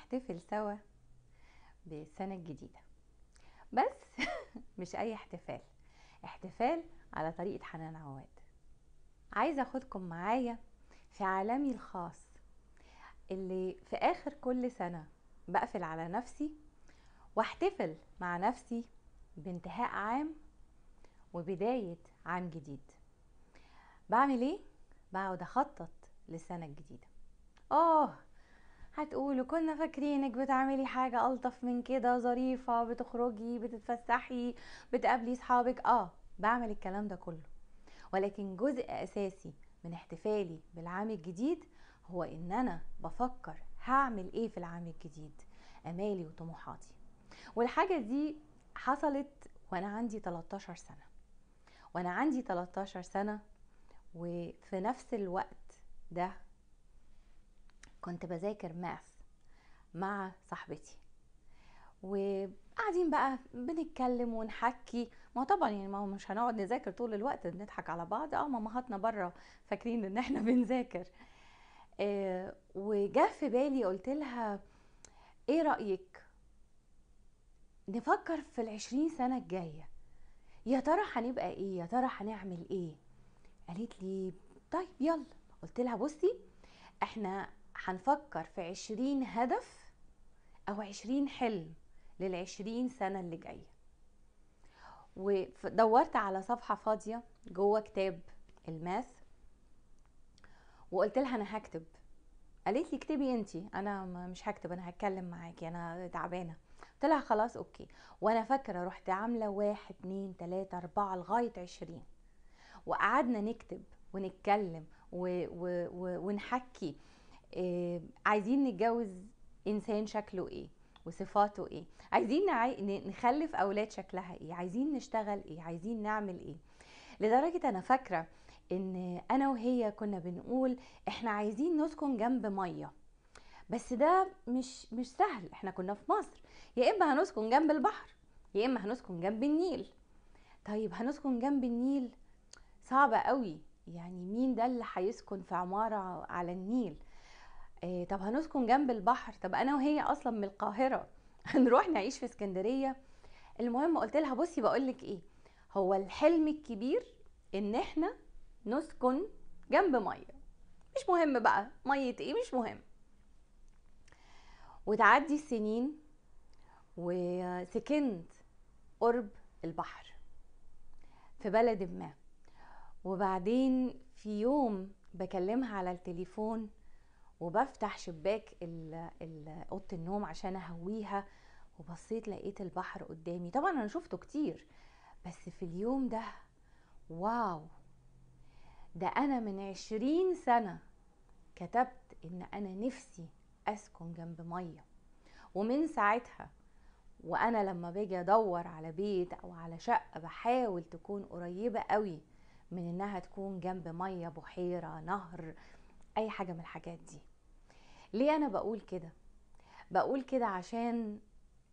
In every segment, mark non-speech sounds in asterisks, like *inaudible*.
نحتفل سوا بالسنة الجديدة بس *laughs* مش أي احتفال احتفال على طريقة حنان عواد عايزة أخدكم معايا في عالمي الخاص اللي في آخر كل سنة بقفل على نفسي واحتفل مع نفسي بانتهاء عام وبداية عام جديد بعمل ايه؟ بقعد اخطط للسنة الجديدة اه هتقولوا كنا فاكرينك بتعملي حاجة ألطف من كده ظريفة بتخرجي بتتفسحي بتقابلي صحابك اه بعمل الكلام ده كله ولكن جزء أساسي من احتفالي بالعام الجديد هو ان انا بفكر هعمل ايه في العام الجديد امالي وطموحاتي والحاجة دي حصلت وانا عندي 13 سنة وانا عندي 13 سنة وفي نفس الوقت ده كنت بذاكر ماث مع صاحبتي وقاعدين بقى بنتكلم ونحكي ما طبعا يعني ما هو مش هنقعد نذاكر طول الوقت بنضحك على بعض اه مامهاتنا بره فاكرين ان احنا *laughs* بنذاكر آه وجا في بالي قلت لها ايه رايك نفكر في العشرين سنه الجايه يا ترى هنبقى ايه يا ترى هنعمل ايه قالت لي طيب يلا قلت لها بصي احنا هنفكر في عشرين هدف أو عشرين حلم للعشرين سنة اللي جاية ودورت على صفحة فاضية جوه كتاب الماث وقلت لها أنا هكتب قالت لي اكتبي انتي انا مش هكتب انا هتكلم معاكي انا تعبانه قلت لها خلاص اوكي وانا فاكره رحت عامله واحد اتنين تلاته اربعه لغايه عشرين وقعدنا نكتب ونتكلم و... و... و... ونحكي آه، عايزين نتجوز انسان شكله ايه وصفاته ايه عايزين نخلف اولاد شكلها ايه عايزين نشتغل ايه عايزين نعمل ايه لدرجه انا فاكره ان انا وهي كنا بنقول احنا عايزين نسكن جنب ميه بس ده مش مش سهل احنا كنا في مصر يا اما هنسكن جنب البحر يا اما هنسكن جنب النيل طيب هنسكن جنب النيل صعبه قوي يعني مين ده اللي هيسكن في عماره على النيل إيه طب هنسكن جنب البحر طب انا وهي اصلا من القاهره *laughs* هنروح نعيش في اسكندريه المهم قلت لها بصي بقول لك ايه هو الحلم الكبير ان احنا نسكن جنب ميه مش مهم بقى ميه ايه مش مهم وتعدي السنين وسكنت قرب البحر في بلد ما وبعدين في يوم بكلمها على التليفون وبفتح شباك اوضه النوم عشان اهويها وبصيت لقيت البحر قدامي طبعا انا شفته كتير بس في اليوم ده واو ده انا من عشرين سنه كتبت ان انا نفسي اسكن جنب ميه ومن ساعتها وانا لما باجي ادور على بيت او على شقه بحاول تكون قريبه قوي من انها تكون جنب ميه بحيره نهر اي حاجه من الحاجات دي ليه انا بقول كده بقول كده عشان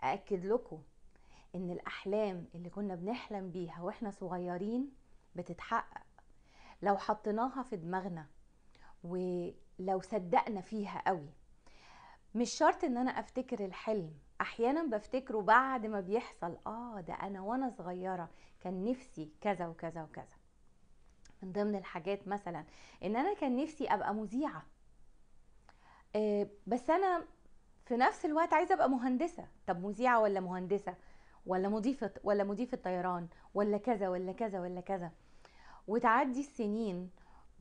اكد لكم ان الاحلام اللي كنا بنحلم بيها واحنا صغيرين بتتحقق لو حطيناها في دماغنا ولو صدقنا فيها قوي مش شرط ان انا افتكر الحلم احيانا بفتكره بعد ما بيحصل اه ده انا وانا صغيره كان نفسي كذا وكذا وكذا من ضمن الحاجات مثلا ان انا كان نفسي ابقى مذيعه آه، بس انا في نفس الوقت عايزه ابقى مهندسه طب مذيعه ولا مهندسه ولا مضيفه ولا مضيفه طيران ولا كذا ولا كذا ولا كذا وتعدي السنين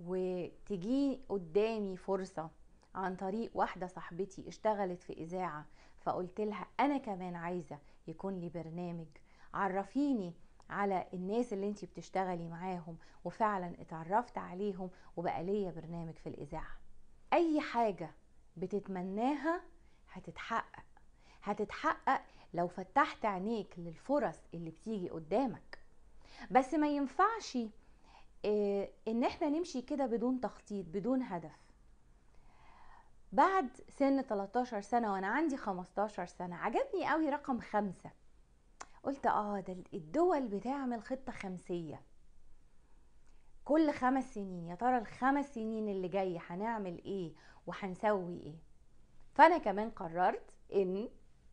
وتجي قدامي فرصه عن طريق واحده صاحبتي اشتغلت في اذاعه فقلت لها انا كمان عايزه يكون لي برنامج عرفيني على الناس اللي انت بتشتغلي معاهم وفعلا اتعرفت عليهم وبقى ليا برنامج في الاذاعه اي حاجه بتتمناها هتتحقق هتتحقق لو فتحت عينيك للفرص اللي بتيجي قدامك بس ما ينفعش آه، ان احنا نمشي كده بدون تخطيط بدون هدف بعد سن 13 سنة وانا عندي 15 سنة عجبني قوي رقم خمسة قلت اه ده الدول بتعمل خطة خمسية كل خمس سنين يا ترى الخمس سنين اللي جاي هنعمل ايه وهنسوي ايه فانا كمان قررت ان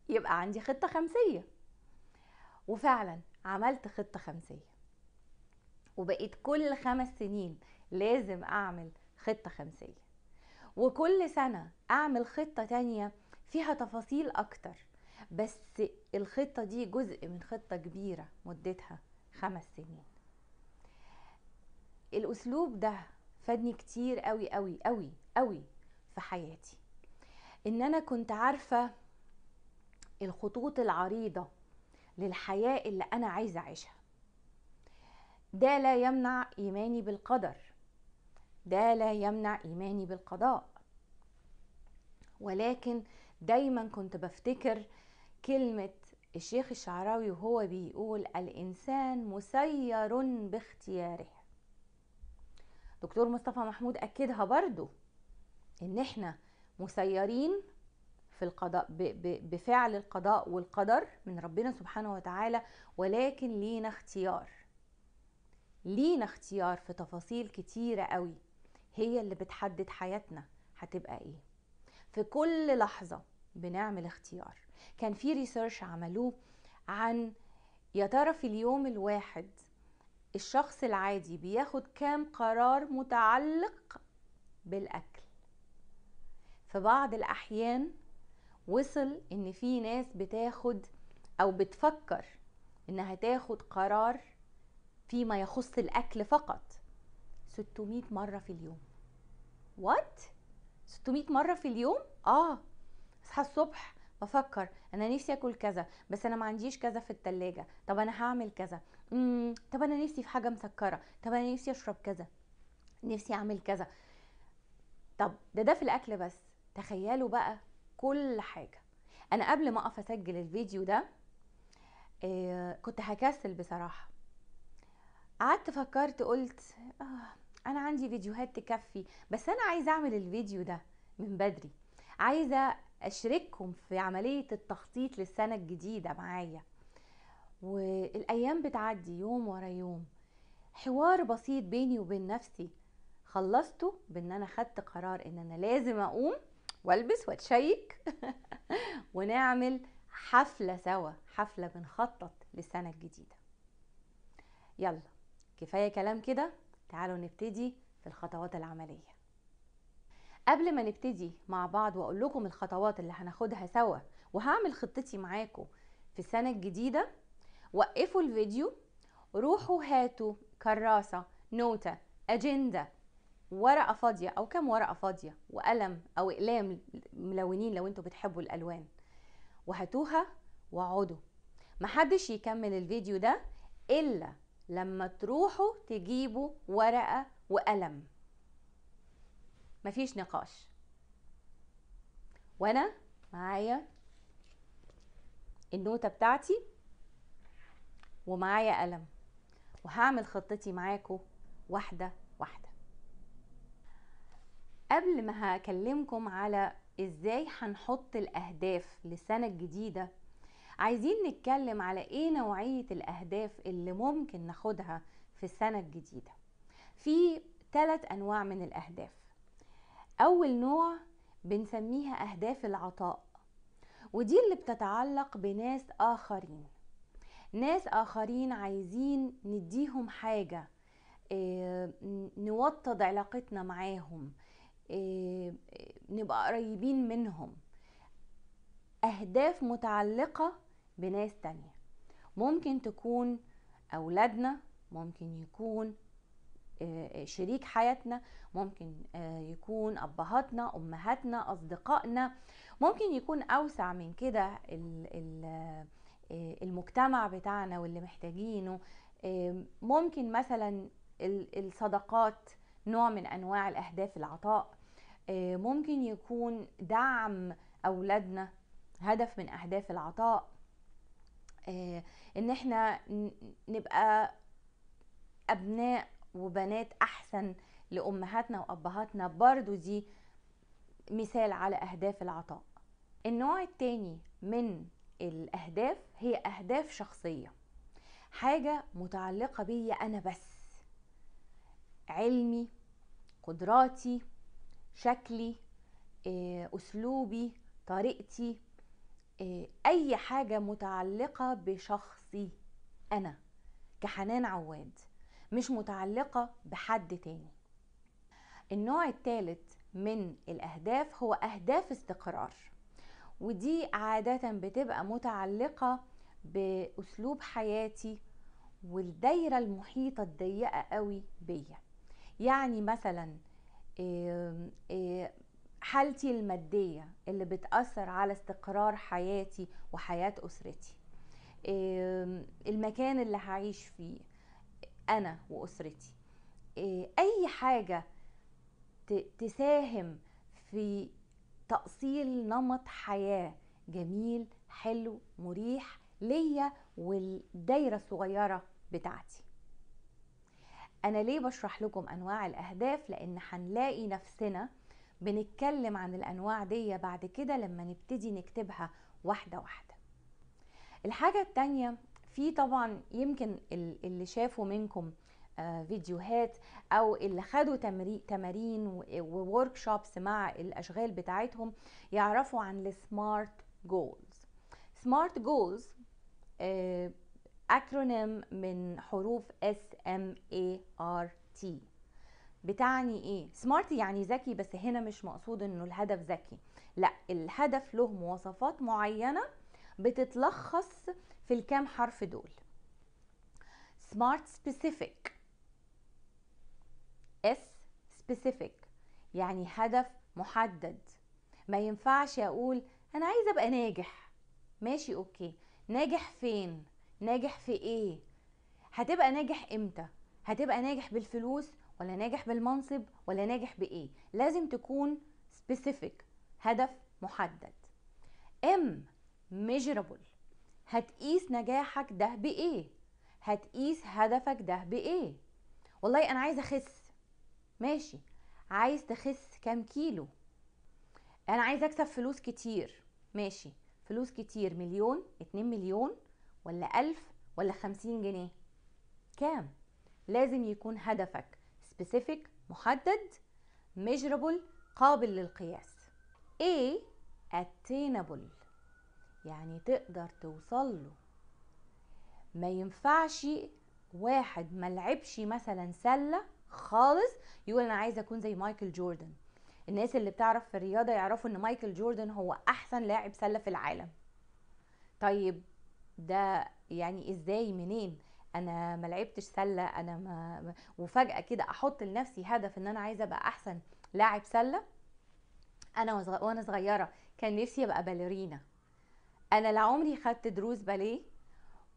يبقى عندي خطه خمسيه وفعلا عملت خطه خمسيه وبقيت كل خمس سنين لازم اعمل خطه خمسيه وكل سنه اعمل خطه تانية فيها تفاصيل اكتر بس الخطه دي جزء من خطه كبيره مدتها خمس سنين الاسلوب ده فادني كتير قوي قوي قوي قوي في حياتي ان انا كنت عارفه الخطوط العريضه للحياه اللي انا عايزه اعيشها ده لا يمنع ايماني بالقدر ده لا يمنع ايماني بالقضاء ولكن دايما كنت بفتكر كلمه الشيخ الشعراوي وهو بيقول الانسان مسير باختياره دكتور مصطفى محمود اكدها برضو ان احنا مسيرين في القضاء بفعل القضاء والقدر من ربنا سبحانه وتعالى ولكن لينا اختيار لينا اختيار في تفاصيل كتيرة قوي هي اللي بتحدد حياتنا هتبقى ايه في كل لحظة بنعمل اختيار كان في ريسيرش عملوه عن يا ترى في اليوم الواحد الشخص العادي بياخد كام قرار متعلق بالاكل في بعض الاحيان وصل ان في ناس بتاخد او بتفكر انها تاخد قرار فيما يخص الاكل فقط 600 مره في اليوم وات 600 مره في اليوم اه اصحى الصبح بفكر انا نفسي اكل كذا بس انا ما عنديش كذا في التلاجة طب انا هعمل كذا طب انا نفسي في حاجه مسكره طب انا نفسي اشرب كذا نفسي اعمل كذا طب ده ده في الاكل بس تخيلوا بقى كل حاجه انا قبل ما اقف اسجل الفيديو ده آه، كنت هكسل بصراحه قعدت فكرت قلت آه، انا عندي فيديوهات تكفي بس انا عايزه اعمل الفيديو ده من بدري عايزه اشارككم في عمليه التخطيط للسنه الجديده معايا والايام بتعدي يوم ورا يوم حوار بسيط بيني وبين نفسي خلصته بان انا خدت قرار ان انا لازم اقوم والبس واتشيك *laughs* ونعمل حفلة سوا حفلة بنخطط للسنة الجديدة يلا كفاية كلام كده تعالوا نبتدي في الخطوات العملية قبل ما نبتدي مع بعض واقول لكم الخطوات اللي هناخدها سوا وهعمل خطتي معاكم في السنة الجديدة وقفوا الفيديو روحوا هاتوا كراسة نوتة أجندة ورقة فاضية أو كام ورقة فاضية وقلم أو أقلام ملونين لو أنتوا بتحبوا الألوان وهاتوها واقعدوا محدش يكمل الفيديو ده إلا لما تروحوا تجيبوا ورقة وقلم مفيش نقاش وأنا معايا النوتة بتاعتي ومعايا قلم وهعمل خطتي معاكو واحدة واحدة قبل ما هكلمكم على ازاي هنحط الاهداف للسنة الجديدة عايزين نتكلم على ايه نوعية الاهداف اللي ممكن ناخدها في السنة الجديدة في ثلاث انواع من الاهداف اول نوع بنسميها اهداف العطاء ودي اللي بتتعلق بناس اخرين ناس اخرين عايزين نديهم حاجه آه، نوطد علاقتنا معاهم آه، نبقى قريبين منهم اهداف متعلقه بناس تانية ممكن تكون اولادنا ممكن يكون آه، شريك حياتنا ممكن يكون ابهاتنا امهاتنا اصدقائنا ممكن يكون اوسع من كده ال ال آه، المجتمع بتاعنا واللي محتاجينه آه، ممكن مثلا الصدقات نوع من انواع الاهداف العطاء آه، ممكن يكون دعم اولادنا هدف من اهداف العطاء ان احنا نبقى ابناء وبنات احسن لامهاتنا وابهاتنا برضو دي مثال على اهداف العطاء النوع التاني من الاهداف هي اهداف شخصيه حاجه متعلقه بيا انا بس علمي قدراتي شكلي آه، اسلوبي طريقتي آه، اي حاجه متعلقه بشخصي انا كحنان عواد مش متعلقه بحد تاني النوع الثالث من الاهداف هو اهداف استقرار ودي عادة بتبقى متعلقة بأسلوب حياتي والدايرة المحيطة الضيقة قوي بيا يعني مثلا حالتي المادية اللي بتأثر على استقرار حياتي وحياة أسرتي المكان اللي هعيش فيه أنا وأسرتي أي حاجة تساهم في تأصيل نمط حياة جميل حلو مريح ليا والدايرة الصغيرة بتاعتي أنا ليه بشرح لكم أنواع الأهداف لأن هنلاقي نفسنا بنتكلم عن الأنواع دي بعد كده لما نبتدي نكتبها واحدة واحدة الحاجة التانية في طبعا يمكن اللي شافوا منكم آه، فيديوهات او اللي خدوا تمارين وورك شوبس مع الاشغال بتاعتهم يعرفوا عن السمارت جولز سمارت جولز اكرونيم من حروف اس ام اي ار تي بتعني ايه سمارت يعني ذكي بس هنا مش مقصود انه الهدف ذكي لا الهدف له مواصفات معينه بتتلخص في الكام حرف دول سمارت سبيسيفيك S specific يعني هدف محدد ما ينفعش اقول انا عايزه ابقى ناجح ماشي اوكي ناجح فين ناجح في ايه هتبقى ناجح امتى هتبقى ناجح بالفلوس ولا ناجح بالمنصب ولا ناجح بايه لازم تكون specific هدف محدد M measurable هتقيس نجاحك ده بايه هتقيس هدفك ده بايه والله انا عايزه اخس ماشي عايز تخس كام كيلو انا عايز اكسب فلوس كتير ماشي فلوس كتير مليون اتنين مليون ولا الف ولا خمسين جنيه كام لازم يكون هدفك سبيسيفيك محدد ميجرابل قابل للقياس ايه اتينابل يعني تقدر توصل له ما ينفعش واحد ملعبش مثلا سلة خالص يقول انا عايز اكون زي مايكل جوردن الناس اللي بتعرف في الرياضه يعرفوا ان مايكل جوردن هو احسن لاعب سله في العالم طيب ده يعني ازاي منين انا ما لعبتش سله انا ما وفجاه كده احط لنفسي هدف ان انا عايزه ابقى احسن لاعب سله انا وانا صغيره كان نفسي ابقى باليرينا انا لا عمري خدت دروس باليه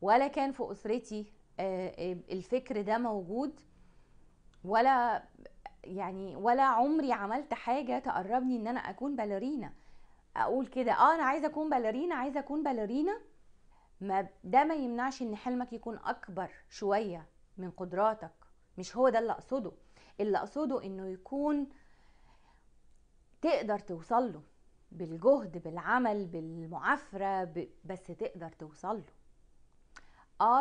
ولا كان في اسرتي آه، آه، الفكر ده موجود ولا يعني ولا عمري عملت حاجه تقربني ان انا اكون باليرينا اقول كده اه انا عايزه اكون باليرينا عايزه اكون باليرينا ما ده ما يمنعش ان حلمك يكون اكبر شويه من قدراتك مش هو ده اللي اقصده اللي اقصده انه يكون تقدر توصل له بالجهد بالعمل بالمعافرة ب... بس تقدر توصل له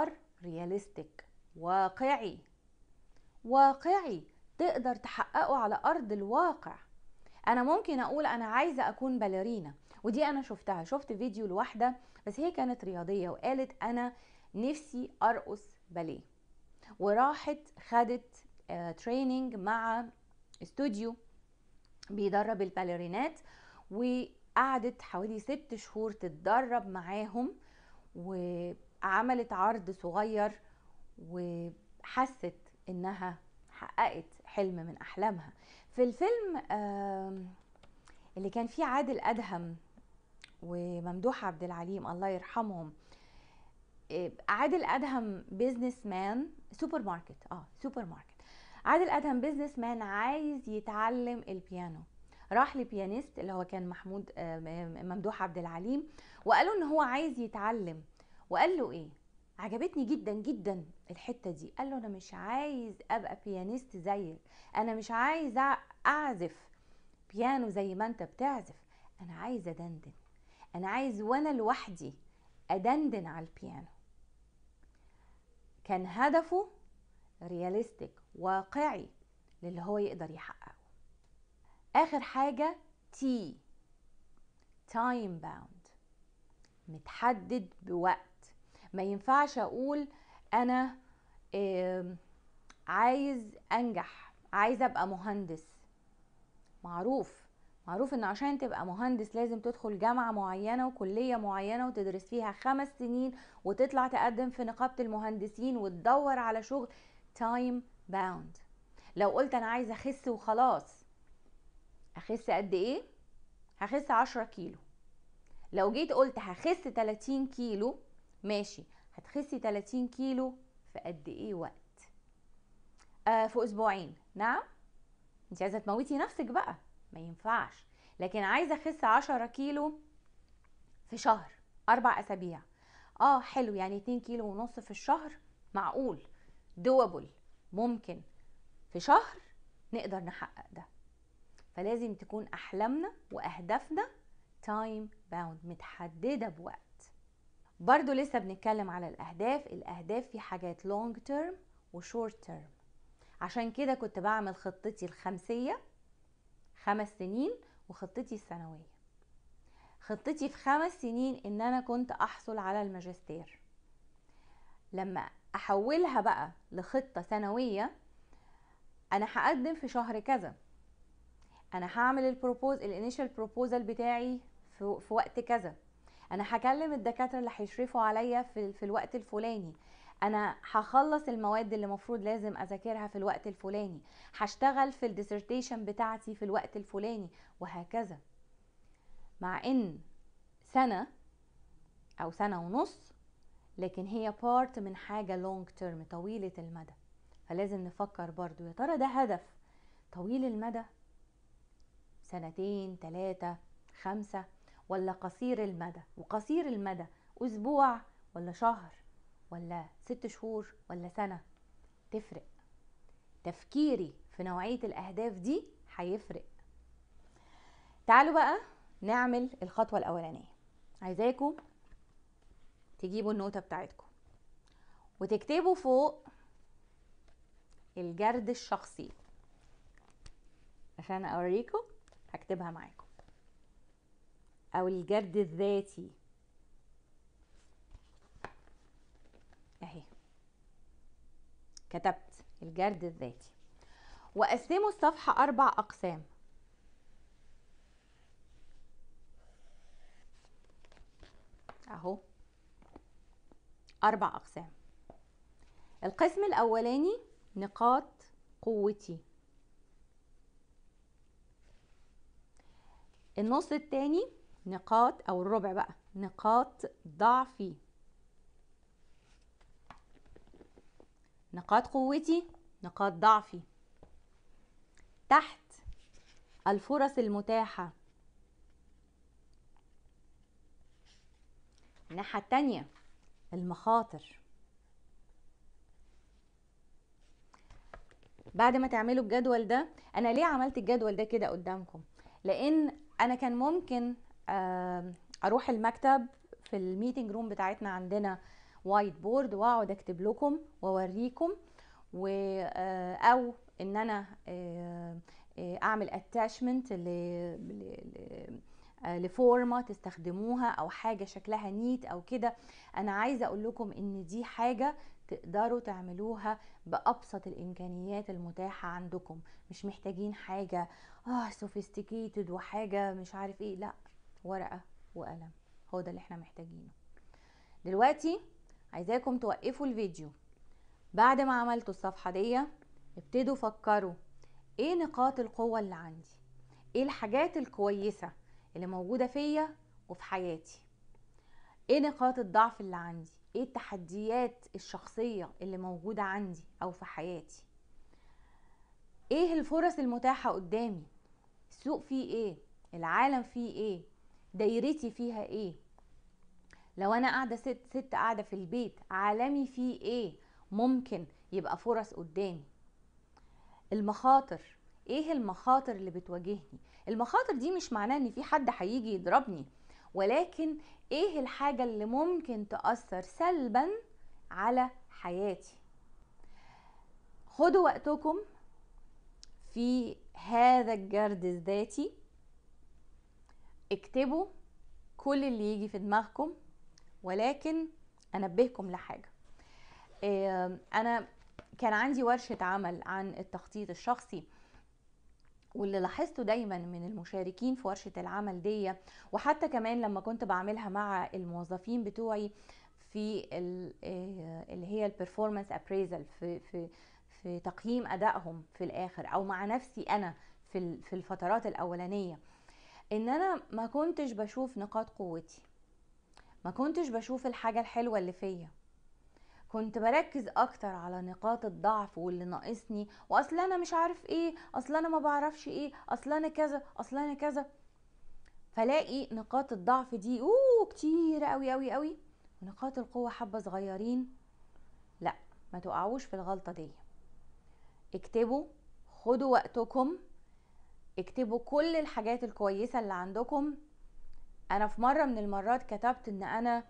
ار رياليستيك واقعي واقعي تقدر تحققه على ارض الواقع انا ممكن اقول انا عايزه اكون باليرينا ودي انا شفتها شفت فيديو لواحده بس هي كانت رياضيه وقالت انا نفسي ارقص باليه وراحت خدت تريننج آه، مع استوديو بيدرب الباليرينات وقعدت حوالي ست شهور تتدرب معاهم وعملت عرض صغير وحست انها حققت حلم من احلامها في الفيلم اللي كان فيه عادل ادهم وممدوح عبد العليم الله يرحمهم آه، عادل ادهم بيزنس مان سوبر ماركت اه سوبر ماركت عادل ادهم بيزنس مان عايز يتعلم البيانو راح لبيانيست اللي هو كان محمود ممدوح عبد العليم وقالوا ان هو عايز يتعلم وقال له ايه عجبتني جدا جدا الحته دي قال له انا مش عايز ابقى بيانيست زيك انا مش عايز اعزف بيانو زي ما انت بتعزف انا عايز ادندن انا عايز وانا لوحدي ادندن على البيانو كان هدفه رياليستيك واقعي للي هو يقدر يحققه اخر حاجه تي تايم باوند متحدد بوقت ما ينفعش اقول انا عايز انجح عايز ابقى مهندس معروف معروف ان عشان تبقى مهندس لازم تدخل جامعة معينة وكلية معينة وتدرس فيها خمس سنين وتطلع تقدم في نقابة المهندسين وتدور على شغل تايم باوند لو قلت انا عايز اخس وخلاص اخس قد ايه هخس عشرة كيلو لو جيت قلت هخس تلاتين كيلو ماشي هتخسي 30 كيلو في قد ايه وقت آه في اسبوعين نعم انت عايزه تموتي نفسك بقى ما ينفعش لكن عايزه اخس 10 كيلو في شهر اربع اسابيع اه حلو يعني 2 كيلو ونص في الشهر معقول دوبل ممكن في شهر نقدر نحقق ده فلازم تكون احلامنا واهدافنا تايم باوند متحدده بوقت برضو لسه بنتكلم على الاهداف الاهداف في حاجات لونج تيرم وشورت تيرم عشان كده كنت بعمل خطتي الخمسيه خمس سنين وخطتي السنويه خطتي في خمس سنين ان انا كنت احصل على الماجستير لما احولها بقى لخطه سنويه انا هقدم في شهر كذا انا هعمل البروبوز الانيشال بروبوزال بتاعي في, في وقت كذا انا هكلم الدكاتره اللي هيشرفوا عليا في, في الوقت الفلاني انا هخلص المواد اللي المفروض لازم اذاكرها في الوقت الفلاني هشتغل في الديسرتيشن بتاعتي في الوقت الفلاني وهكذا مع ان سنه او سنه ونص لكن هي بارت من حاجه لونج تيرم طويله المدى فلازم نفكر برضو يا ترى ده هدف طويل المدى سنتين تلاتة خمسة ولا قصير المدى وقصير المدى أسبوع ولا شهر ولا ست شهور ولا سنة تفرق تفكيري في نوعية الأهداف دي هيفرق تعالوا بقى نعمل الخطوة الأولانية عايزاكم تجيبوا النوتة بتاعتكم وتكتبوا فوق الجرد الشخصي عشان أوريكم هكتبها معاكم او الجرد الذاتي اهي كتبت الجرد الذاتي وقسموا الصفحة أربع أقسام أهو أربع أقسام القسم الأولاني نقاط قوتي النص الثاني نقاط أو الربع بقى نقاط ضعفي نقاط قوتي نقاط ضعفي تحت الفرص المتاحة الناحية التانية المخاطر بعد ما تعملوا الجدول ده انا ليه عملت الجدول ده كده قدامكم لان انا كان ممكن اروح المكتب في الميتنج روم بتاعتنا عندنا وايت بورد واقعد اكتب لكم واوريكم و آه، او ان انا آه، آه، اعمل اتاشمنت لفورمه تستخدموها او حاجه شكلها نيت او كده انا عايزه اقول لكم ان دي حاجه تقدروا تعملوها بابسط الامكانيات المتاحه عندكم مش محتاجين حاجه اه سوفيستيكيتد وحاجه مش عارف ايه لا ورقه وقلم هو ده اللي احنا محتاجينه دلوقتي عايزاكم توقفوا الفيديو بعد ما عملتوا الصفحه دي ابتدوا فكروا ايه نقاط القوه اللي عندي ايه الحاجات الكويسه اللي موجوده فيا وفي حياتي ايه نقاط الضعف اللي عندي ايه التحديات الشخصيه اللي موجوده عندي او في حياتي ايه الفرص المتاحه قدامي السوق فيه ايه العالم فيه ايه دايرتي فيها ايه لو انا قاعده ست ست قاعده في البيت عالمي فيه ايه ممكن يبقى فرص قدامي المخاطر ايه المخاطر اللي بتواجهني المخاطر دي مش معناه ان في حد هيجي يضربني ولكن ايه الحاجه اللي ممكن تاثر سلبا على حياتي خدوا وقتكم في هذا الجرد الذاتي اكتبوا كل اللي يجي في دماغكم ولكن انبهكم لحاجه انا كان عندي ورشه عمل عن التخطيط الشخصي واللي لاحظته دايما من المشاركين في ورشه العمل دي وحتى كمان لما كنت بعملها مع الموظفين بتوعي في آه، اللي هي البرفورمانس ابريزل في في في تقييم ادائهم في الاخر او مع نفسي انا في الفترات الاولانيه ان انا ما كنتش بشوف نقاط قوتي ما كنتش بشوف الحاجة الحلوة اللي فيا كنت بركز اكتر على نقاط الضعف واللي ناقصني واصل انا مش عارف ايه اصل انا ما بعرفش ايه اصل انا كذا اصل انا كذا فلاقي نقاط الضعف دي اوه كتير قوي قوي قوي ونقاط القوه حبه صغيرين لا ما تقعوش في الغلطه دي اكتبوا خدوا وقتكم اكتبوا كل الحاجات الكويسة اللي عندكم انا في مرة من المرات كتبت ان انا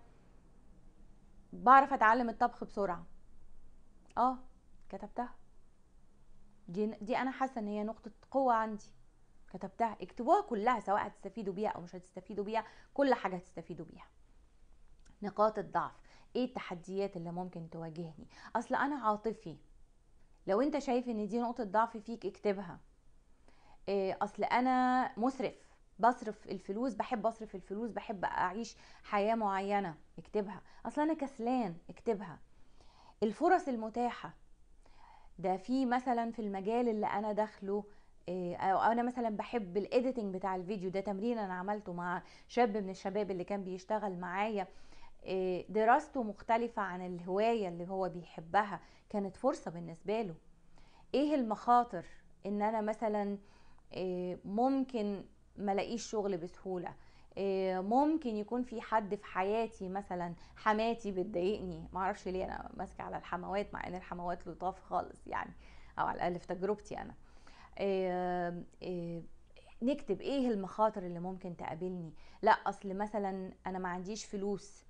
بعرف اتعلم الطبخ بسرعة اه كتبتها دي, دي انا حاسة ان هي نقطة قوة عندي كتبتها اكتبوها كلها سواء هتستفيدوا بيها او مش هتستفيدوا بيها كل حاجة هتستفيدوا بيها نقاط الضعف ايه التحديات اللي ممكن تواجهني اصل انا عاطفي لو انت شايف ان دي نقطة ضعف فيك اكتبها آه، اصل انا مسرف بصرف الفلوس بحب اصرف الفلوس بحب اعيش حياه معينه اكتبها اصل انا كسلان اكتبها الفرص المتاحه ده في مثلا في المجال اللي انا داخله آه، او انا مثلا بحب الايديتنج بتاع الفيديو ده تمرين انا عملته مع شاب من الشباب اللي كان بيشتغل معايا آه، دراسته مختلفة عن الهواية اللي هو بيحبها كانت فرصة بالنسبة له ايه المخاطر ان انا مثلا آه، ممكن ما الاقيش شغل بسهوله آه، ممكن يكون في حد في حياتي مثلا حماتي بتضايقني معرفش ليه انا ماسكه على الحموات مع ان الحموات لطاف خالص يعني او على الاقل في تجربتي انا آه، نكتب ايه المخاطر اللي ممكن تقابلني لا اصل مثلا انا ما عنديش فلوس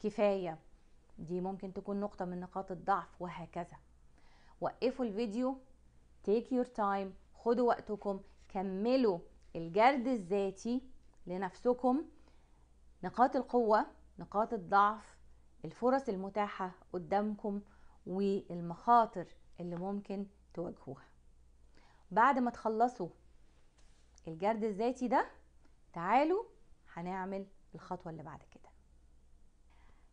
كفايه دي ممكن تكون نقطه من نقاط الضعف وهكذا وقفوا الفيديو take your time خدوا وقتكم كملوا الجرد الذاتي لنفسكم نقاط القوة نقاط الضعف الفرص المتاحة قدامكم والمخاطر اللي ممكن تواجهوها بعد ما تخلصوا الجرد الذاتي ده تعالوا هنعمل الخطوة اللي بعد كده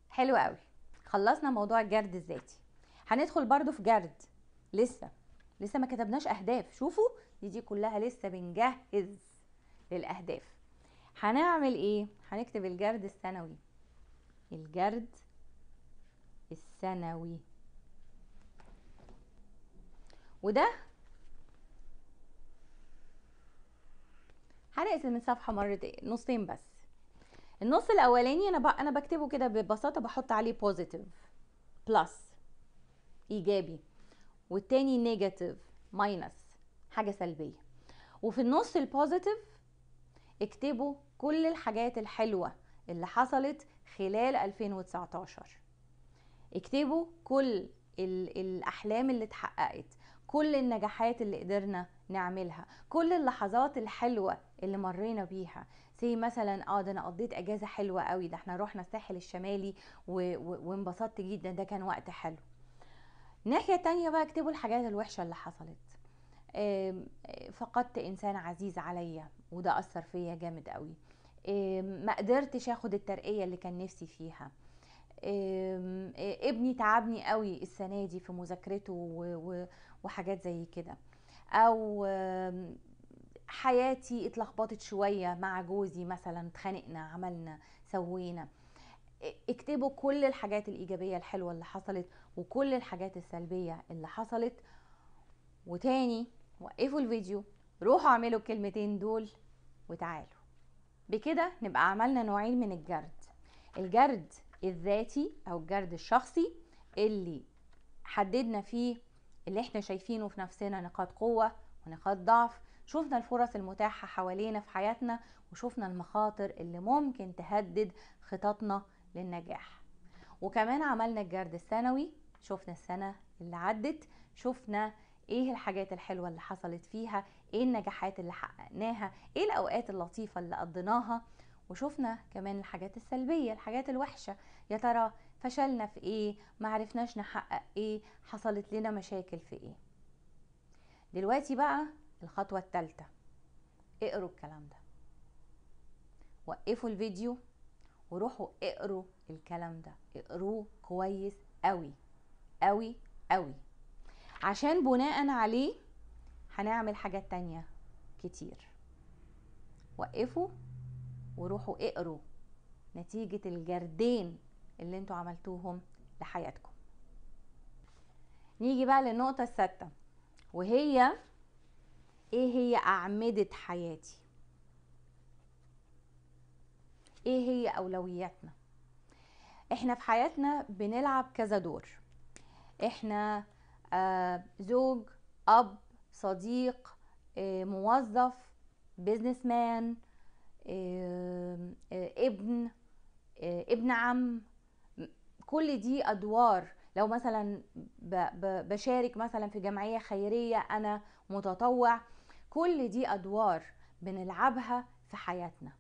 حلو قوي خلصنا موضوع الجرد الذاتي هندخل برضو في جرد لسه لسه ما كتبناش اهداف شوفوا دي دي كلها لسه بنجهز للاهداف هنعمل ايه هنكتب الجرد السنوي الجرد السنوي وده هنقسم الصفحه مرتين نصين بس النص الاولاني انا انا بكتبه كده ببساطه بحط عليه بوزيتيف بلس ايجابي والتاني نيجاتيف ماينس حاجه سلبيه وفي النص البوزيتيف اكتبوا كل الحاجات الحلوه اللي حصلت خلال 2019 اكتبوا كل الاحلام اللي اتحققت كل النجاحات اللي قدرنا نعملها كل اللحظات الحلوه اللي مرينا بيها زي مثلا اه ده انا قضيت اجازه حلوه قوي ده احنا رحنا الساحل الشمالي وانبسطت جدا ده كان وقت حلو ناحيه تانية بقى اكتبوا الحاجات الوحشه اللي حصلت آه، فقدت انسان عزيز عليا وده اثر فيا جامد قوي ما قدرتش اخد الترقيه اللي كان نفسي فيها آه، ابني تعبني قوي السنه دي في مذاكرته وحاجات زي كده او حياتي اتلخبطت شويه مع جوزي مثلا اتخانقنا عملنا سوينا آه، اكتبوا كل الحاجات الايجابيه الحلوه اللي حصلت وكل الحاجات السلبيه اللي حصلت وتاني وقفوا الفيديو روحوا اعملوا الكلمتين دول وتعالوا بكده نبقى عملنا نوعين من الجرد الجرد الذاتي او الجرد الشخصي اللي حددنا فيه اللي احنا شايفينه في نفسنا نقاط قوه ونقاط ضعف شفنا الفرص المتاحه حوالينا في حياتنا وشفنا المخاطر اللي ممكن تهدد خططنا للنجاح وكمان عملنا الجرد السنوي شفنا السنه اللي عدت شفنا ايه الحاجات الحلوه اللي حصلت فيها ايه النجاحات اللي حققناها ايه الاوقات اللطيفه اللي قضيناها وشفنا كمان الحاجات السلبيه الحاجات الوحشه يا ترى فشلنا في ايه معرفناش نحقق ايه حصلت لنا مشاكل في ايه دلوقتي بقى الخطوه الثالثه اقروا الكلام ده وقفوا الفيديو وروحوا اقروا الكلام ده اقروه كويس قوي قوي قوي عشان بناء عليه هنعمل حاجات تانية كتير وقفوا وروحوا اقروا نتيجة الجردين اللي انتوا عملتوهم لحياتكم نيجي بقى للنقطة السادسة وهي ايه هي أعمدة حياتي ايه هي أولوياتنا احنا في حياتنا بنلعب كذا دور احنا آه، زوج اب صديق آه، موظف بيزنس مان آه، ابن ابن عم كل دي ادوار لو مثلا بشارك مثلا في جمعيه خيريه انا متطوع كل دي ادوار بنلعبها في حياتنا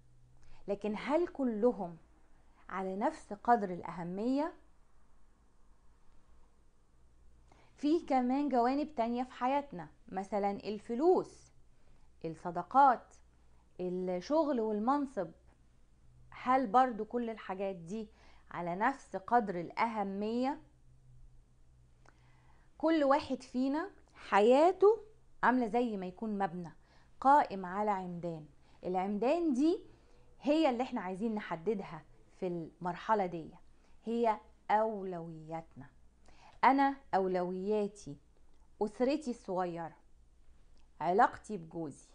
لكن هل كلهم على نفس قدر الاهميه فيه كمان جوانب تانية في حياتنا مثلا الفلوس الصداقات الشغل والمنصب هل برضو كل الحاجات دي على نفس قدر الأهمية كل واحد فينا حياته عاملة زي ما يكون مبنى قائم على عمدان العمدان دي هي اللي احنا عايزين نحددها في المرحلة دي هي أولوياتنا أنا أولوياتي أسرتي الصغيرة علاقتي بجوزي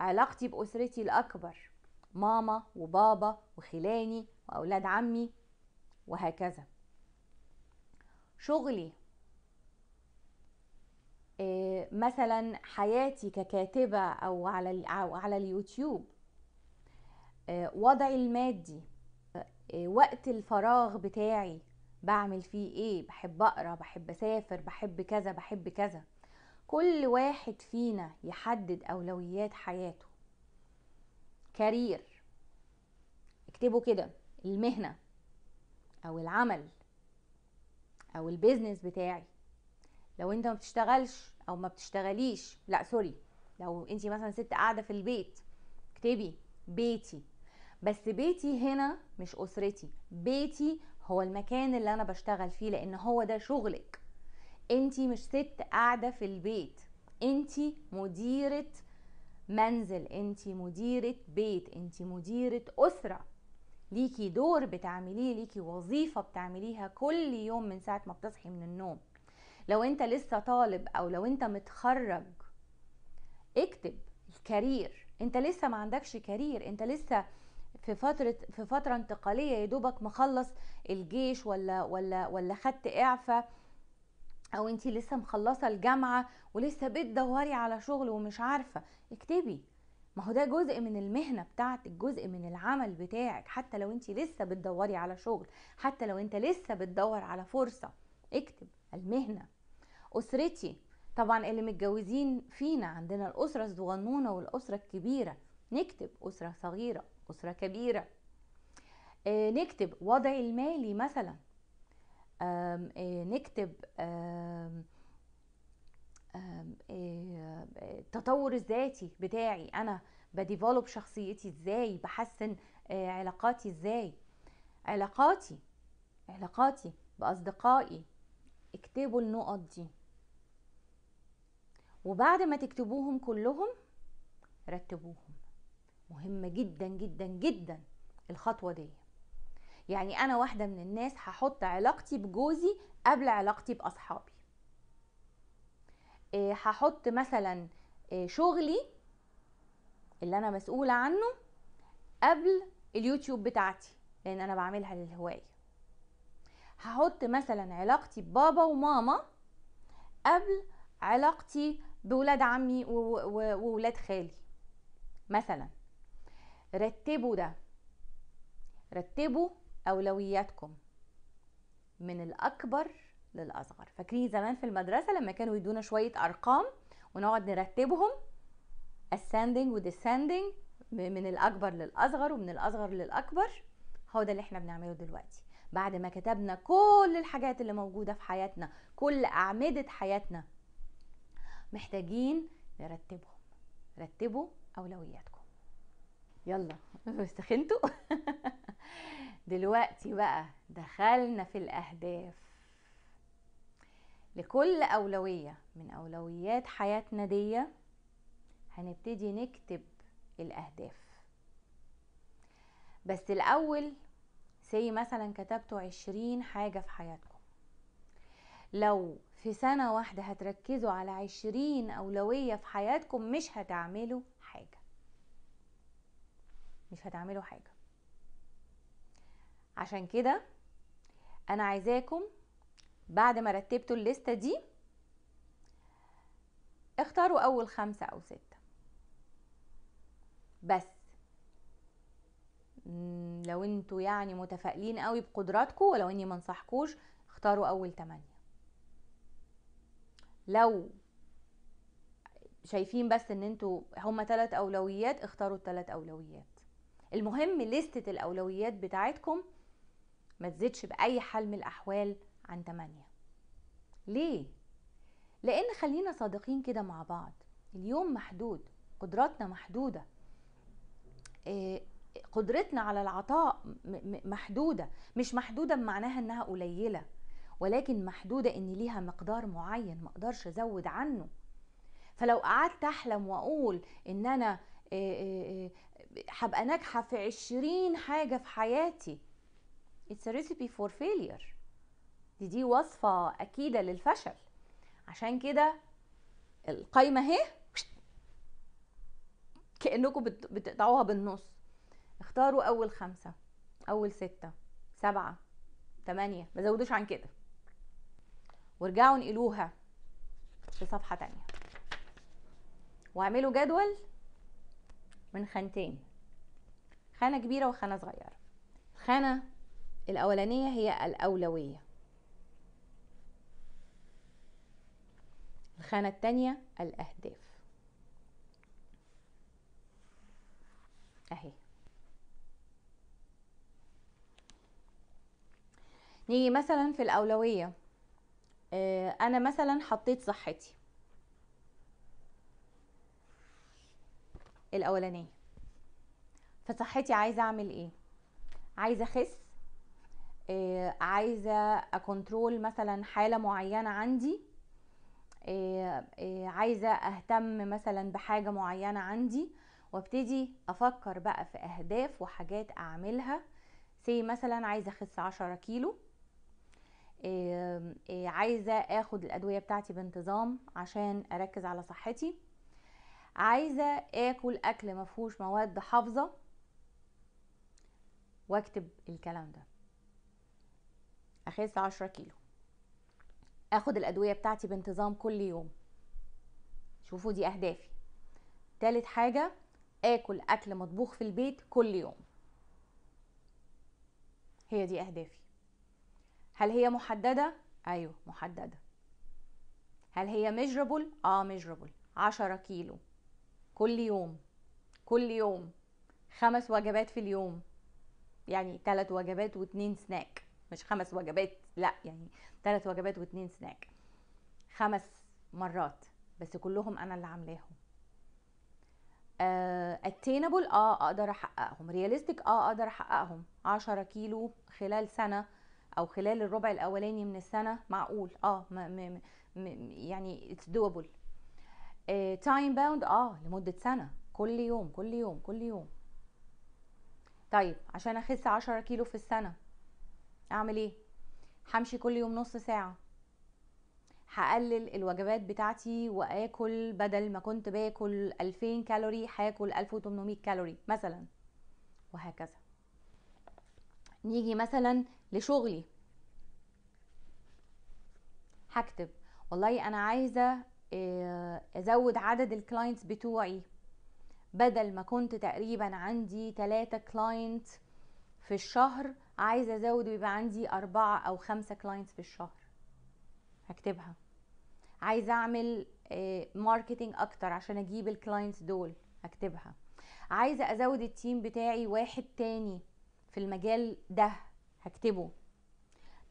علاقتي بأسرتي الأكبر ماما وبابا وخلاني وأولاد عمي وهكذا شغلي آه، مثلا حياتي ككاتبة أو على, أو على اليوتيوب آه، وضعي المادي آه، وقت الفراغ بتاعي بعمل فيه ايه بحب اقرا بحب اسافر بحب كذا بحب كذا كل واحد فينا يحدد اولويات حياته كارير اكتبوا كده المهنه او العمل او البيزنس بتاعي لو انت ما بتشتغلش او ما بتشتغليش لا سوري لو انت مثلا ست قاعده في البيت اكتبي بيتي بس بيتي هنا مش اسرتي بيتي هو المكان اللي انا بشتغل فيه لان هو ده شغلك انت مش ست قاعده في البيت انت مديره منزل انت مديره بيت انت مديره اسره ليكي دور بتعمليه ليكي وظيفه بتعمليها كل يوم من ساعه ما بتصحي من النوم لو انت لسه طالب او لو انت متخرج اكتب الكارير انت لسه ما عندكش كارير انت لسه في فترة في فترة انتقالية يا دوبك مخلص الجيش ولا ولا ولا خدت إعفاء أو أنت لسه مخلصة الجامعة ولسه بتدوري على شغل ومش عارفة اكتبي ما هو ده جزء من المهنه بتاعتك جزء من العمل بتاعك حتى لو انت لسه بتدوري على شغل حتى لو انت لسه بتدور على فرصه اكتب المهنه اسرتي طبعا اللي متجوزين فينا عندنا الاسره الصغنونه والاسره الكبيره نكتب اسره صغيره أسرة كبيرة آه، نكتب وضعي المالي مثلا آه، نكتب التطور آه، الذاتي بتاعي انا بديفلوب شخصيتي ازاي بحسن علاقاتي ازاي علاقاتي علاقاتي باصدقائي اكتبوا النقط دي وبعد ما تكتبوهم كلهم رتبوهم مهمة جدا جدا جدا الخطوة دي يعني أنا واحدة من الناس هحط علاقتي بجوزي قبل علاقتي بأصحابي آه، هحط مثلا آه، شغلي اللي أنا مسؤولة عنه قبل اليوتيوب بتاعتي لأن أنا بعملها للهواية هحط مثلا علاقتي ببابا وماما قبل علاقتي بولاد عمي وولاد خالي مثلا رتبوا ده رتبوا أولوياتكم من الأكبر للأصغر فاكرين زمان في المدرسة لما كانوا يدونا شوية أرقام ونقعد نرتبهم ascending وديسندنج من الأكبر للأصغر ومن الأصغر للأكبر هو ده اللي احنا بنعمله دلوقتي بعد ما كتبنا كل الحاجات اللي موجودة في حياتنا كل أعمدة حياتنا محتاجين نرتبهم رتبوا أولوياتكم يلا *laughs* سخنتوا *laughs* دلوقتي بقى دخلنا في الاهداف لكل اولويه من اولويات حياتنا دي هنبتدي نكتب الاهداف بس الاول سي مثلا كتبتوا عشرين حاجه في حياتكم لو في سنة واحدة هتركزوا على عشرين أولوية في حياتكم مش هتعملوا حاجة مش هتعملوا حاجه عشان كده انا عايزاكم بعد ما رتبتوا الليسته دي اختاروا اول خمسه او سته بس لو انتوا يعني متفائلين قوي بقدراتكم ولو اني منصحكوش اختاروا اول تمانية لو شايفين بس ان انتوا هما تلات اولويات اختاروا التلات اولويات المهم لستة الأولويات بتاعتكم ما تزيدش بأي حال من الأحوال عن 8 ليه؟ لأن خلينا صادقين كده مع بعض اليوم محدود قدراتنا محدودة آه، قدرتنا على العطاء محدودة مش محدودة بمعناها إنها قليلة ولكن محدودة إن ليها مقدار معين مقدرش أزود عنه فلو قعدت أحلم وأقول إن أنا آه، آه، هبقى ناجحه في عشرين حاجه في حياتي it's a recipe for failure دي دي وصفه اكيده للفشل عشان كده القايمه اهي كانكم بتقطعوها بالنص اختاروا اول خمسه اول سته سبعه تمانية ما زودوش عن كده وارجعوا انقلوها في صفحه تانية واعملوا جدول من خانتين خانة كبيرة وخانة صغيرة الخانة الأولانية هي الأولوية الخانة الثانية الأهداف أهي نيجي مثلا في الأولوية آه، أنا مثلا حطيت صحتي الاولانيه فصحتي عايزه اعمل ايه عايزه اخس إيه عايزه اكونترول مثلا حاله معينه عندي إيه إيه عايزه اهتم مثلا بحاجه معينه عندي وابتدي افكر بقى في اهداف وحاجات اعملها سي مثلا عايزه اخس عشرة كيلو آه، عايزه اخد الادويه بتاعتي بانتظام عشان اركز على صحتي عايزه اكل اكل ما فيهوش مواد حافظه واكتب الكلام ده اخس 10 كيلو اخد الادويه بتاعتي بانتظام كل يوم شوفوا دي اهدافي تالت حاجه اكل اكل مطبوخ في البيت كل يوم هي دي اهدافي هل هي محدده ايوه محدده هل هي ميجربل اه ميجربل 10 كيلو كل يوم كل يوم خمس وجبات في اليوم يعني ثلاث وجبات واتنين سناك مش خمس وجبات لا يعني ثلاث وجبات واتنين سناك خمس مرات بس كلهم انا اللي عاملاهم اتينبل آه, اه اقدر احققهم رياليستيك اه اقدر احققهم 10 كيلو خلال سنه او خلال الربع الاولاني من السنه معقول اه م م م يعني اتس دوبل تايم آه، باوند اه لمده سنه كل يوم كل يوم كل يوم طيب عشان اخس 10 كيلو في السنه اعمل ايه همشي كل يوم نص ساعه هقلل الوجبات بتاعتي واكل بدل ما كنت باكل 2000 كالوري هاكل 1800 كالوري مثلا وهكذا نيجي مثلا لشغلي هكتب والله انا عايزه آه، ازود عدد الكلاينتس بتوعي بدل ما كنت تقريبا عندي تلاتة كلاينت في الشهر عايزة ازود ويبقى عندي اربعة او خمسة كلاينتس في الشهر هكتبها عايزة اعمل ماركتينج آه، اكتر عشان اجيب الكلاينتس دول هكتبها عايزة ازود التيم بتاعي واحد تاني في المجال ده هكتبه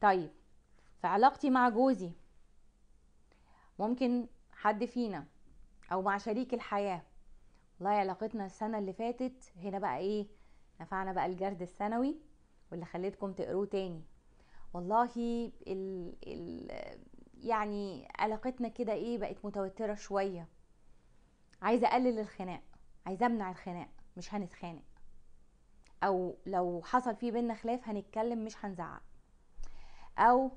طيب في علاقتي مع جوزي ممكن حد فينا او مع شريك الحياه والله علاقتنا السنه اللي فاتت هنا بقى ايه نفعنا بقى الجرد السنوي واللي خليتكم تقروه تاني والله ال ال يعني علاقتنا كده ايه بقت متوتره شويه عايزه اقلل الخناق عايزه امنع الخناق مش هنتخانق او لو حصل في بينا خلاف هنتكلم مش هنزعق او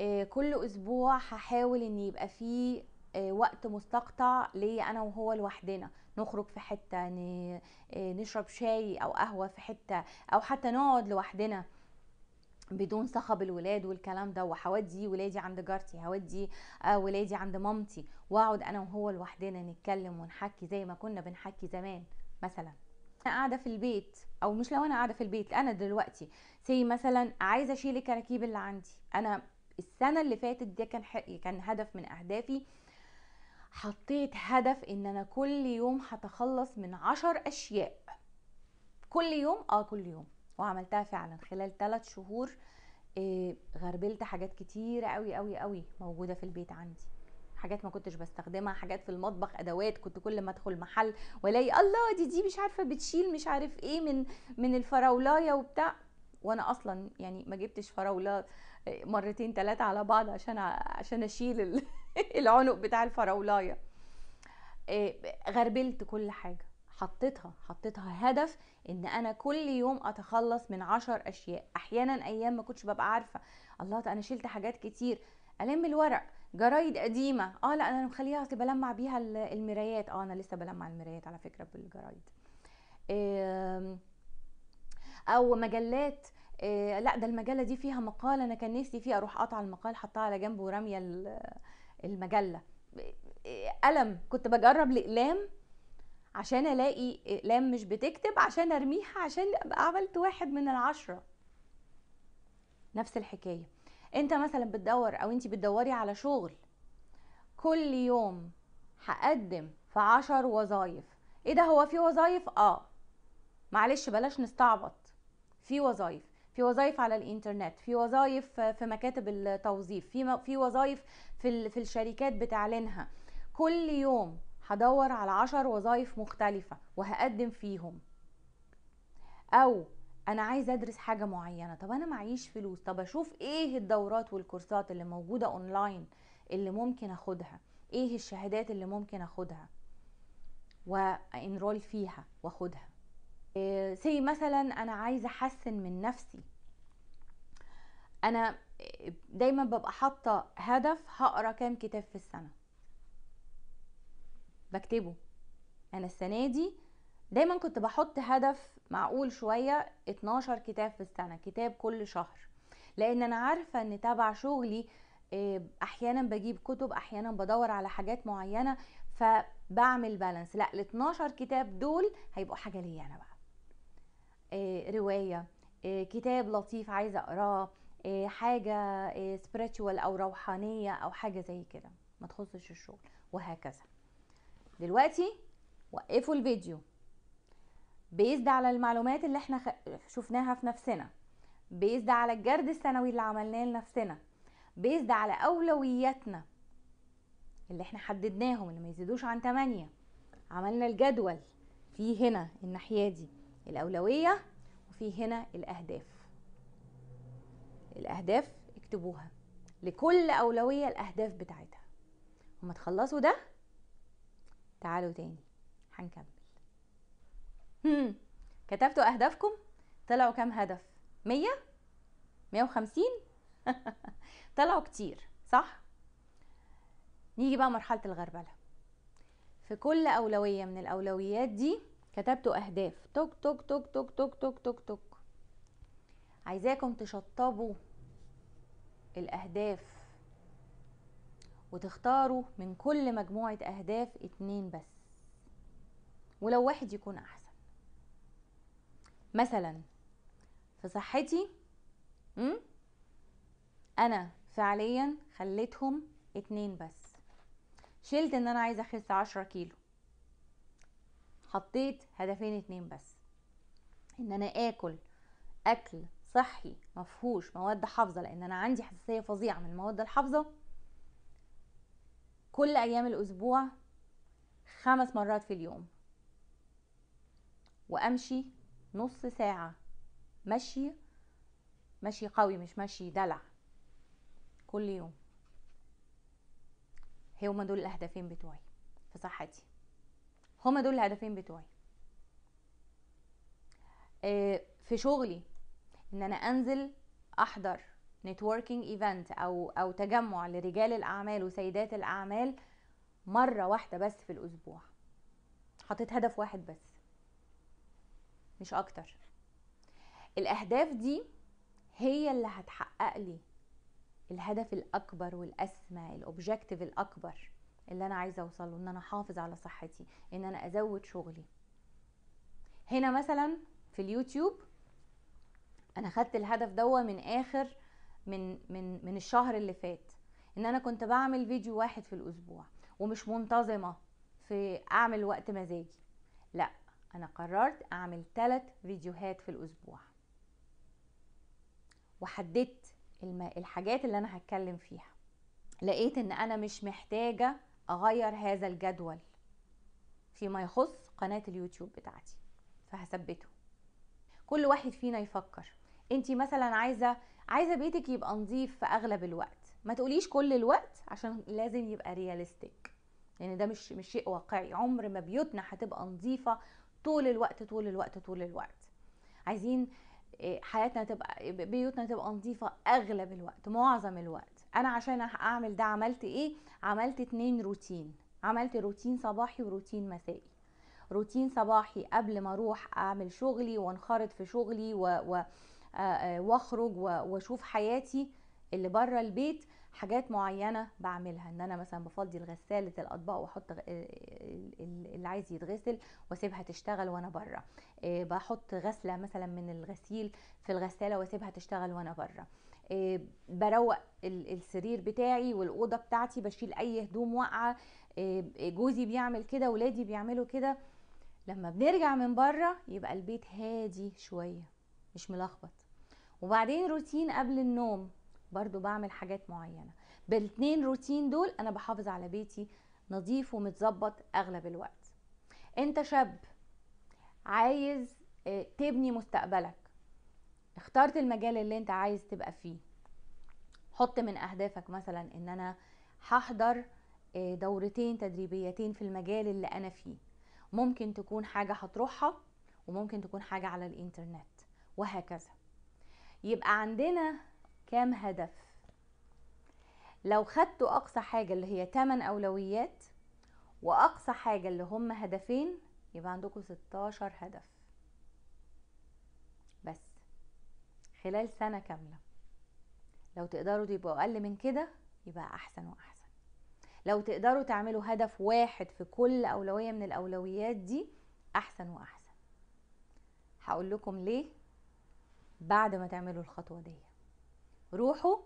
آه، كل اسبوع هحاول ان يبقى فيه آه، وقت مستقطع ليا انا وهو لوحدنا نخرج في حته آه، نشرب شاي او قهوه في حته او حتى نقعد لوحدنا بدون صخب الولاد والكلام ده وهودي ولادي عند جارتي هودي آه، ولادي عند مامتي واقعد انا وهو لوحدنا نتكلم ونحكي زي ما كنا بنحكي زمان مثلا انا قاعده في البيت او مش لو انا قاعده في البيت انا دلوقتي سي مثلا عايزه اشيل الكراكيب اللي عندي انا السنه اللي فاتت ده كان كان هدف من اهدافي حطيت هدف ان انا كل يوم هتخلص من عشر اشياء كل يوم اه كل يوم وعملتها فعلا خلال ثلاث شهور إيه غربلت حاجات كتيرة قوي قوي قوي موجودة في البيت عندي حاجات ما كنتش بستخدمها حاجات في المطبخ ادوات كنت كل ما ادخل محل والاقي الله دي دي مش عارفه بتشيل مش عارف ايه من من الفراولايه وبتاع وانا اصلا يعني ما جبتش فراوله آه، مرتين ثلاثه على بعض عشان عشان اشيل *laughs* *laughs* العنق بتاع الفراولايه إيه، غربلت كل حاجه حطيتها حطيتها هدف ان انا كل يوم اتخلص من عشر اشياء احيانا ايام ما كنتش ببقى عارفه الله انا شلت حاجات كتير الم الورق جرايد قديمه اه لا انا مخليها اصل بلمع بيها المرايات اه انا لسه بلمع المرايات على فكره بالجرايد او مجلات آه، لا ده المجله دي فيها مقال انا كان نفسي فيه اروح قاطعه المقال حطها على جنب وراميه المجله قلم كنت بجرب الاقلام عشان الاقي اقلام مش بتكتب عشان ارميها عشان ابقى عملت واحد من العشره نفس الحكايه انت مثلا بتدور او انت بتدوري على شغل كل يوم هقدم في عشر وظايف ايه ده هو في وظايف اه معلش بلاش نستعبط في وظايف في وظائف على الانترنت في وظائف في مكاتب التوظيف في في وظائف في في الشركات بتعلنها كل يوم هدور على عشر وظائف مختلفة وهقدم فيهم أو أنا عايز أدرس حاجة معينة طب أنا معيش فلوس طب أشوف إيه الدورات والكورسات اللي موجودة أونلاين اللي ممكن أخدها إيه الشهادات اللي ممكن أخدها وانرول فيها وأخدها سي آه، مثلا انا عايزه احسن من نفسي انا دايما ببقى حاطه هدف هقرا كام كتاب في السنه بكتبه انا السنه دي دايما كنت بحط هدف معقول شويه 12 كتاب في السنه كتاب كل شهر لان انا عارفه ان تبع شغلي آه، احيانا بجيب كتب احيانا بدور على حاجات معينه فبعمل بالانس لا ال 12 كتاب دول هيبقوا حاجه ليا انا بقى آه، روايه آه، كتاب لطيف عايزه اقراه آه، حاجه سبريتشوال او روحانيه او حاجه زي كده ما تخصش الشغل وهكذا دلوقتي وقفوا الفيديو بيزد على المعلومات اللي احنا شفناها في نفسنا بيزد على الجرد السنوي اللي عملناه لنفسنا بيزد على اولوياتنا اللي احنا حددناهم اللي ما يزيدوش عن 8 عملنا الجدول في هنا الناحيه دي الأولوية وفي هنا الأهداف الأهداف اكتبوها لكل أولوية الأهداف بتاعتها وما تخلصوا ده تعالوا تاني هنكمل كتبتوا أهدافكم طلعوا كام هدف مية مية وخمسين *laughs* طلعوا كتير صح نيجي بقى مرحلة الغربلة في كل أولوية من الأولويات دي كتبت اهداف توك توك توك توك توك توك توك توك عايزاكم تشطبوا الاهداف وتختاروا من كل مجموعة اهداف اتنين بس ولو واحد يكون احسن مثلا في صحتي انا فعليا خليتهم اتنين بس شلت ان انا عايزه اخس عشرة كيلو حطيت هدفين اتنين بس ان انا اكل اكل صحي مفهوش مواد حافظه لان انا عندي حساسيه فظيعه من المواد الحافظه كل ايام الاسبوع خمس مرات في اليوم وامشي نص ساعه مشي مشي قوي مش مشي دلع كل يوم هما دول الاهدافين بتوعي في صحتي هما دول الهدفين بتوعي آه، في شغلي ان انا انزل احضر نتوركينج ايفنت او او تجمع لرجال الاعمال وسيدات الاعمال مره واحده بس في الاسبوع حطيت هدف واحد بس مش اكتر الاهداف دي هي اللي هتحقق لي الهدف الاكبر والاسمى الاوبجكتيف الاكبر اللي انا عايزه اوصله ان انا احافظ على صحتي ان انا ازود شغلي هنا مثلا في اليوتيوب انا خدت الهدف دوا من اخر من من من الشهر اللي فات ان انا كنت بعمل فيديو واحد في الاسبوع ومش منتظمه في اعمل وقت مزاجي لا انا قررت اعمل ثلاث فيديوهات في الاسبوع وحددت الحاجات اللي انا هتكلم فيها لقيت ان انا مش محتاجه اغير هذا الجدول فيما يخص قناة اليوتيوب بتاعتي فهثبته كل واحد فينا يفكر انت مثلا عايزه عايزه بيتك يبقى نظيف في اغلب الوقت ما تقوليش كل الوقت عشان لازم يبقى رياليستيك لان يعني ده مش مش شيء واقعي عمر ما بيوتنا هتبقى نظيفه طول الوقت طول الوقت طول الوقت عايزين آه، حياتنا تبقى بيوتنا تبقى نظيفه اغلب الوقت معظم الوقت انا عشان اعمل ده عملت ايه عملت اتنين روتين عملت روتين صباحي وروتين مسائي روتين صباحي قبل ما اروح اعمل شغلي وانخرط في شغلي و... و... واخرج واشوف حياتي اللي بره البيت حاجات معينه بعملها ان انا مثلا بفضي الغساله الاطباق واحط اللي عايز يتغسل واسيبها تشتغل وانا بره بحط غسله مثلا من الغسيل في الغساله واسيبها تشتغل وانا بره آه، بروق السرير بتاعي والاوضه بتاعتي بشيل اي هدوم واقعه آه، جوزي بيعمل كده ولادي بيعملوا كده لما بنرجع من بره يبقى البيت هادي شويه مش ملخبط وبعدين روتين قبل النوم برضو بعمل حاجات معينه بالاتنين روتين دول انا بحافظ على بيتي نظيف ومتظبط اغلب الوقت انت شاب عايز آه، تبني مستقبلك اخترت المجال اللي انت عايز تبقى فيه حط من اهدافك مثلا ان انا هحضر آه، دورتين تدريبيتين في المجال اللي انا فيه ممكن تكون حاجه هتروحها وممكن تكون حاجه على الانترنت وهكذا يبقى عندنا كام هدف لو خدتوا اقصى حاجه اللي هي 8 اولويات واقصى حاجه اللي هم هدفين يبقى عندكم 16 هدف خلال سنة كاملة لو تقدروا تبقوا أقل من كده يبقى أحسن وأحسن لو تقدروا تعملوا هدف واحد في كل أولوية من الأولويات دي أحسن وأحسن هقول لكم ليه بعد ما تعملوا الخطوة دي روحوا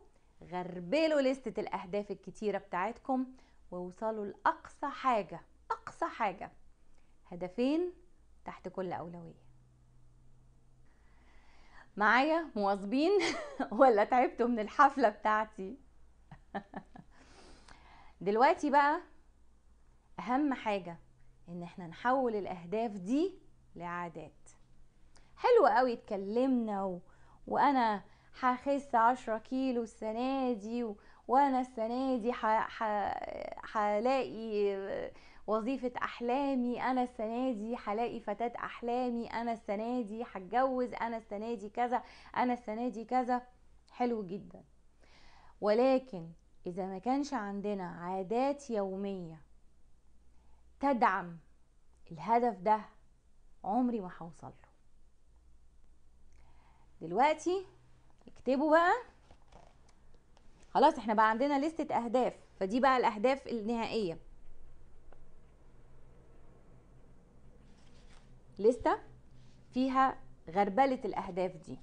غربلوا لستة الأهداف الكتيرة بتاعتكم ووصلوا لأقصى حاجة أقصى حاجة هدفين تحت كل أولوية معايا مواظبين *laughs* ولا تعبتوا من الحفله بتاعتي *laughs* دلوقتي بقى اهم حاجه ان احنا نحول الاهداف دي لعادات حلو قوي اتكلمنا و... وانا هخس عشرة كيلو السنه دي و... وانا السنه دي هلاقي ح... ح... وظيفة أحلامي أنا السنة دي هلاقي فتاة أحلامي أنا السنة دي هتجوز أنا السنة دي كذا أنا السنة دي كذا حلو جدا ولكن إذا ما كانش عندنا عادات يومية تدعم الهدف ده عمري ما هوصل له دلوقتي اكتبوا بقى خلاص احنا بقى عندنا لستة اهداف فدي بقى الاهداف النهائية لستة فيها غربلة الأهداف دي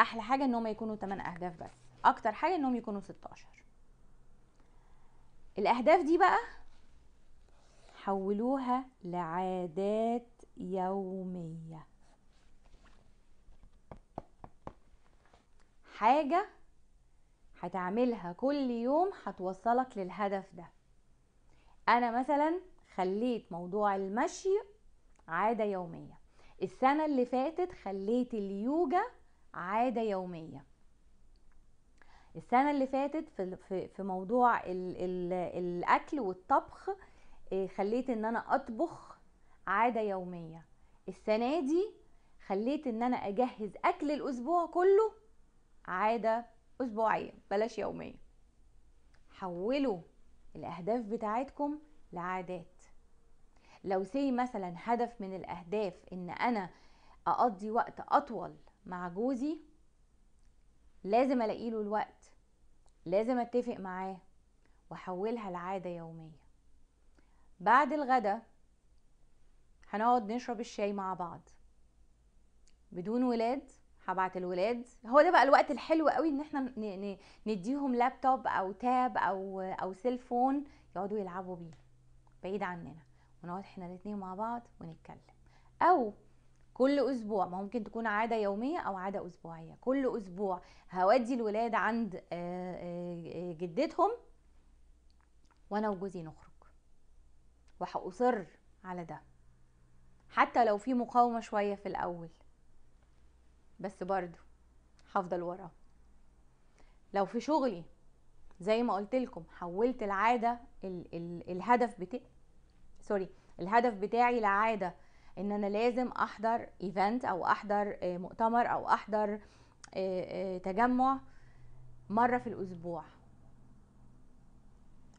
أحلى حاجة إنهم يكونوا 8 أهداف بس أكتر حاجة إنهم يكونوا 16 الأهداف دي بقى حولوها لعادات يومية حاجة هتعملها كل يوم هتوصلك للهدف ده أنا مثلا خليت موضوع المشي عادة يومية السنة اللي فاتت خليت اليوجا عادة يومية السنة اللي فاتت في, في موضوع الـ الـ الأكل والطبخ آه، خليت ان انا اطبخ عادة يومية السنة دي خليت ان انا اجهز اكل الاسبوع كله عادة اسبوعية بلاش يومية حولوا الاهداف بتاعتكم لعادات لو سي مثلا هدف من الاهداف ان انا اقضي وقت اطول مع جوزي لازم الاقي له الوقت لازم اتفق معاه واحولها لعاده يوميه بعد الغدا هنقعد نشرب الشاي مع بعض بدون ولاد هبعت الولاد هو ده بقى الوقت الحلو قوي ان احنا نديهم لابتوب او تاب او او سيلفون يقعدوا يلعبوا بيه بعيد عننا ونقعد احنا الاثنين مع بعض ونتكلم او كل اسبوع ممكن تكون عاده يوميه او عاده اسبوعيه كل اسبوع هودي الولاد عند آه، آه، جدتهم وانا وجوزي نخرج وهاصر على ده حتى لو في مقاومه شويه في الاول بس برضو هفضل وراه لو في شغلي زي ما قلت لكم حولت العاده الهدف بتاعي سوري الهدف بتاعي العاده ان انا لازم احضر ايفنت او احضر آه، مؤتمر او احضر آه، آه، تجمع مره في الاسبوع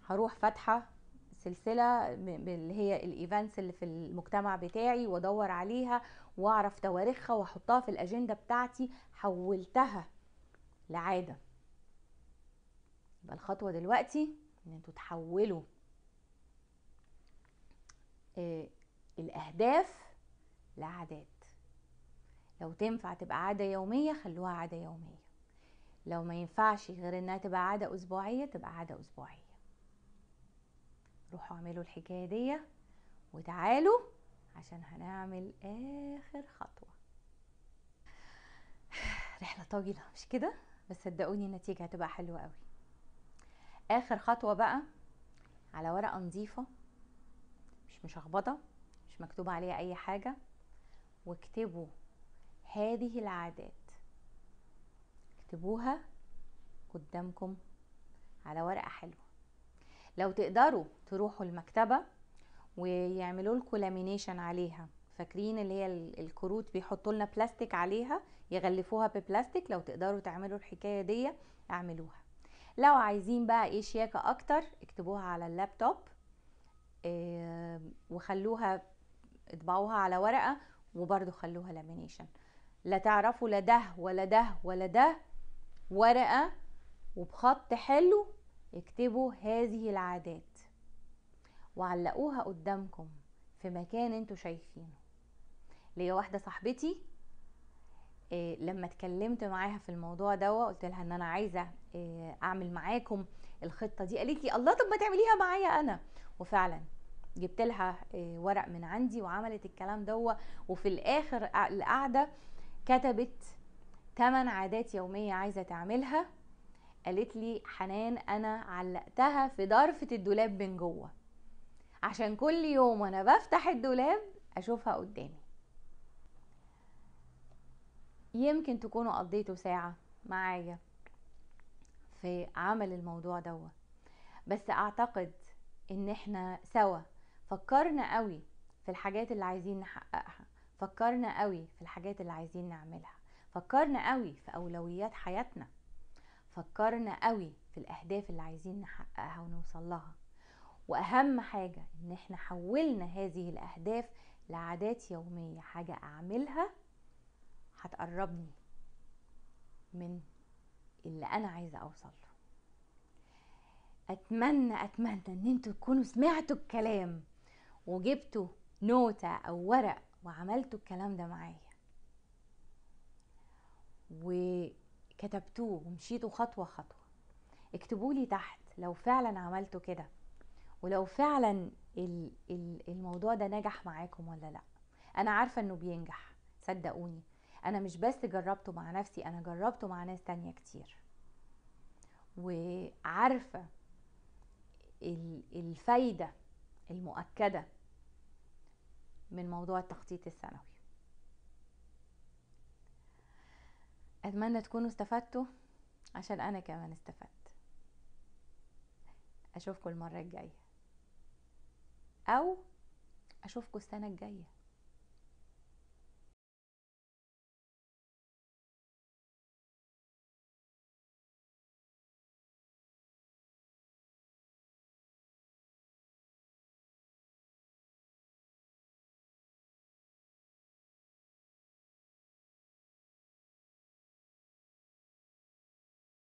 هروح فاتحه سلسله اللي هي الايفنتس اللي في المجتمع بتاعي وادور عليها واعرف تواريخها واحطها في الاجنده بتاعتي حولتها لعاده يبقى الخطوه دلوقتي ان انتوا تحولوا آه، الأهداف لعادات لو تنفع تبقى عادة يومية خلوها عادة يومية لو ما ينفعش غير انها تبقى عادة اسبوعية تبقى عادة اسبوعية روحوا اعملوا الحكاية دي وتعالوا عشان هنعمل اخر خطوة *sighs* رحلة طويلة مش كده بس صدقوني النتيجة هتبقى حلوة قوي اخر خطوة بقى على ورقة نظيفة مش مشخبطه مش مكتوب عليها اي حاجه واكتبوا هذه العادات اكتبوها قدامكم على ورقه حلوه لو تقدروا تروحوا المكتبه ويعملوا لكم لامينيشن عليها فاكرين اللي هي الكروت بيحطوا لنا بلاستيك عليها يغلفوها ببلاستيك لو تقدروا تعملوا الحكايه دي اعملوها لو عايزين بقى ايه شياكه اكتر اكتبوها على اللابتوب آه، وخلوها اطبعوها على ورقه وبرده خلوها لامينيشن لا تعرفوا لا ده ولا ده ولا ده ورقه وبخط حلو اكتبوا هذه العادات وعلقوها قدامكم في مكان انتوا شايفينه ليا واحده صاحبتي إيه لما اتكلمت معاها في الموضوع ده قلت لها ان انا عايزه إيه اعمل معاكم الخطه دي قالت لي الله طب ما تعمليها معايا انا وفعلا جبت لها آه، ورق من عندي وعملت الكلام دوت وفي الاخر القعده كتبت 8 عادات يوميه عايزه تعملها قالت لي حنان انا علقتها في ضرفه الدولاب من جوه عشان كل يوم وانا بفتح الدولاب اشوفها قدامي يمكن تكونوا قضيتوا ساعه معايا في عمل الموضوع دوت بس اعتقد ان احنا سوا فكرنا قوي في الحاجات اللي عايزين نحققها فكرنا قوي في الحاجات اللي عايزين نعملها فكرنا قوي في اولويات حياتنا فكرنا قوي في الاهداف اللي عايزين نحققها ونوصل لها واهم حاجه ان احنا حولنا هذه الاهداف لعادات يوميه حاجه اعملها هتقربني من اللي انا عايزه اوصل له اتمنى اتمنى ان انتوا تكونوا سمعتوا الكلام وجبتوا نوتة أو ورق وعملتوا الكلام ده معايا وكتبتوه ومشيتوا خطوة خطوة اكتبوا لي تحت لو فعلا عملتوا كده ولو فعلا الموضوع ده نجح معاكم ولا لا انا عارفة انه بينجح صدقوني انا مش بس جربته مع نفسي انا جربته مع ناس تانية كتير وعارفة الفايدة المؤكدة من موضوع التخطيط السنوي أتمنى تكونوا استفدتوا عشان أنا كمان استفدت أشوفكم المرة الجاية أو أشوفكم السنة الجاية